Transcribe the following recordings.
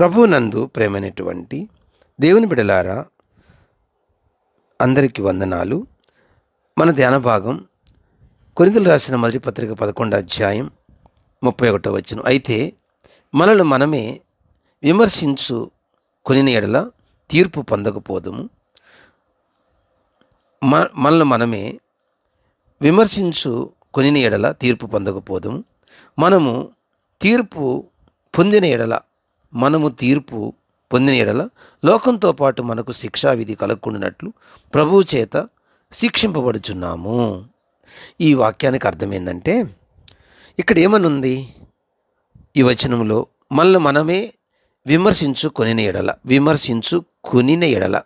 ప్రభునందు ప్రేమైనటువంటి దేవుని బిడలారా అందరికీ వందనాలు మన ధ్యాన భాగం కొరిందలు రాసిన మొదటి పత్రిక పదకొండు అధ్యాయం ముప్పై ఒకటో వచ్చిన అయితే మనల్ని మనమే విమర్శించు కొని ఎడల తీర్పు పొందకపోదుము మ మనల్ని మనమే విమర్శించు కొని ఎడల తీర్పు పొందకపోదుము మనము తీర్పు పొందిన ఎడల మనము తీర్పు పొందిన ఎడల లోకంతో పాటు మనకు శిక్షావిధి కలగకుండానట్లు ప్రభువు చేత శిక్షింపబడుచున్నాము ఈ వాక్యానికి అర్థమైందంటే ఇక్కడ ఏమనుంది ఈ వచనంలో మనల్ని మనమే విమర్శించు కొనిన ఎడల కొనిన ఎడల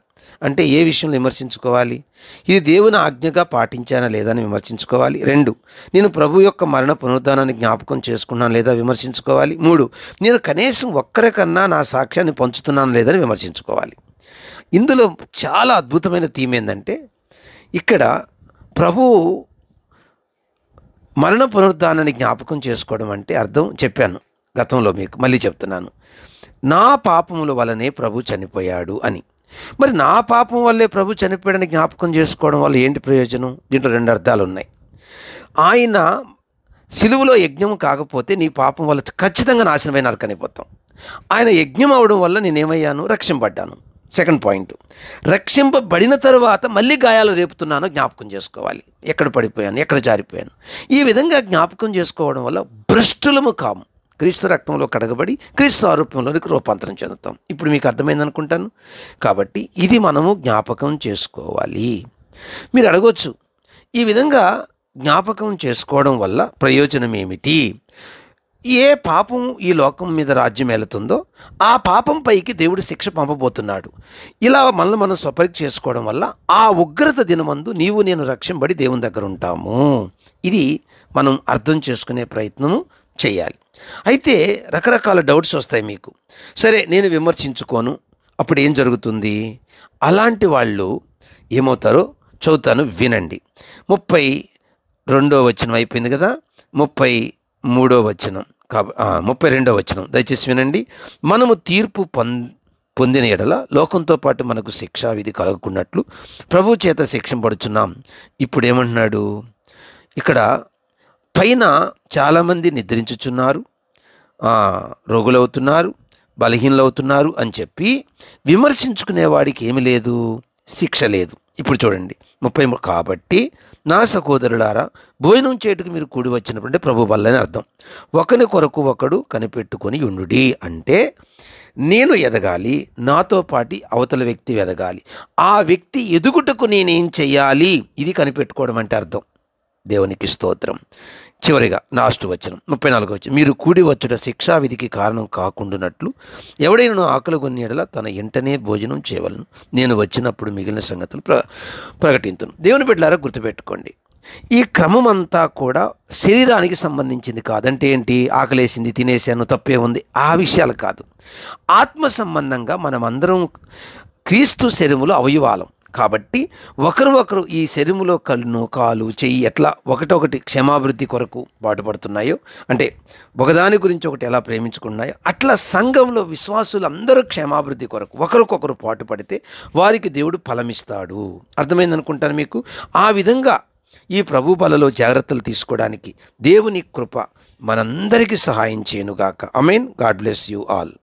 అంటే ఏ విషయంలో విమర్శించుకోవాలి ఇది దేవుని ఆజ్ఞగా పాటించానా అని విమర్శించుకోవాలి రెండు నేను ప్రభు యొక్క మరణ పునరుద్ధానాన్ని జ్ఞాపకం చేసుకున్నాను లేదా విమర్శించుకోవాలి మూడు నేను కనీసం ఒక్కరికన్నా నా సాక్ష్యాన్ని పంచుతున్నాను లేదని విమర్శించుకోవాలి ఇందులో చాలా అద్భుతమైన థీమ్ ఏంటంటే ఇక్కడ ప్రభు మరణ పునరుద్ధానాన్ని జ్ఞాపకం చేసుకోవడం అంటే అర్థం చెప్పాను గతంలో మీకు మళ్ళీ చెప్తున్నాను నా పాపముల వలనే ప్రభు చనిపోయాడు అని మరి నా పాపం వల్లే ప్రభు చనిపోయాడని జ్ఞాపకం చేసుకోవడం వల్ల ఏంటి ప్రయోజనం దీంట్లో రెండు అర్థాలు ఉన్నాయి ఆయన సిలువలో యజ్ఞం కాకపోతే నీ పాపం వల్ల ఖచ్చితంగా నాశనమైన అర్కనిపోతాం ఆయన యజ్ఞం అవడం వల్ల నేనేమయ్యాను రక్షింపబడ్డాను సెకండ్ పాయింట్ రక్షింపబడిన తర్వాత మళ్ళీ గాయాలు రేపుతున్నానో జ్ఞాపకం చేసుకోవాలి ఎక్కడ పడిపోయాను ఎక్కడ జారిపోయాను ఈ విధంగా జ్ఞాపకం చేసుకోవడం వల్ల భ్రష్టులము కాము క్రీస్తు రక్తంలో కడగబడి క్రీస్తు ఆరోప్యంలోనికి రూపాంతరం చెందుతాం ఇప్పుడు మీకు అర్థమైందనుకుంటాను కాబట్టి ఇది మనము జ్ఞాపకం చేసుకోవాలి మీరు అడగవచ్చు ఈ విధంగా జ్ఞాపకం చేసుకోవడం వల్ల ప్రయోజనం ఏమిటి ఏ పాపం ఈ లోకం మీద రాజ్యం వెళుతుందో ఆ పాపం పైకి దేవుడు శిక్ష పంపబోతున్నాడు ఇలా మనల్ని మనం స్వపరీక్ష చేసుకోవడం వల్ల ఆ ఉగ్రత దినమందు నీవు నేను రక్షింబడి దేవుని దగ్గర ఉంటాము ఇది మనం అర్థం చేసుకునే ప్రయత్నము చేయాలి అయితే రకరకాల డౌట్స్ వస్తాయి మీకు సరే నేను విమర్శించుకోను అప్పుడు ఏం జరుగుతుంది అలాంటి వాళ్ళు ఏమవుతారో చదువుతాను వినండి ముప్పై రెండో వచనం అయిపోయింది కదా ముప్పై మూడో వచనం కాబ ముప్పై రెండో వచనం దయచేసి వినండి మనము తీర్పు పొందిన ఎడల లోకంతో పాటు మనకు శిక్షా విధి కలగకున్నట్లు ప్రభు చేత శిక్షం పడుచున్నాం ఇప్పుడు ఏమంటున్నాడు ఇక్కడ పైన చాలామంది నిద్రించుచున్నారు రోగులవుతున్నారు బలహీనలవుతున్నారు అని చెప్పి విమర్శించుకునేవాడికి ఏమి లేదు శిక్ష లేదు ఇప్పుడు చూడండి ముప్పై కాబట్టి నా సహోదరులారా భోజనం చేటుకు మీరు కూడి వచ్చినప్పుడు ప్రభు వల్లని అర్థం ఒకని కొరకు ఒకడు కనిపెట్టుకొని ఉండుడి అంటే నేను ఎదగాలి నాతో పాటి అవతల వ్యక్తి ఎదగాలి ఆ వ్యక్తి ఎదుగుటకు నేనేం చేయాలి ఇది కనిపెట్టుకోవడం అంటే అర్థం దేవునికి స్తోత్రం చివరిగా లాస్ట్ వచ్చిన ముప్పై నాలుగు వచ్చిన మీరు కూడి వచ్చుట శిక్షా విధికి కారణం కాకుండానట్లు ఎవడైనా ఆకలి కొన్ని తన ఇంటనే భోజనం చేయవలను నేను వచ్చినప్పుడు మిగిలిన సంగతులు ప్ర ప్రకటించను దేవుని బిడ్డారా గుర్తుపెట్టుకోండి ఈ క్రమం అంతా కూడా శరీరానికి సంబంధించింది కాదంటే ఏంటి ఆకలేసింది తినేసాను తప్పే ఉంది ఆ విషయాలు కాదు ఆత్మ సంబంధంగా మనమందరం క్రీస్తు శరీరంలో అవయవాలం కాబట్టి ఒకరు ఒకరు ఈ శరీరంలో కళ్ళు కాలు చెయ్యి ఎట్లా ఒకటొకటి క్షమాభివృద్ధి కొరకు బాటుపడుతున్నాయో అంటే ఒకదాని గురించి ఒకటి ఎలా ప్రేమించుకున్నాయో అట్లా సంఘంలో విశ్వాసులు అందరూ క్షేమాభివృద్ధి కొరకు ఒకరికొకరు పాటుపడితే వారికి దేవుడు ఫలమిస్తాడు అర్థమైంది అనుకుంటాను మీకు ఆ విధంగా ఈ ప్రభు బలలో జాగ్రత్తలు తీసుకోవడానికి దేవుని కృప మనందరికీ సహాయం చేయనుగాక I mean God bless you all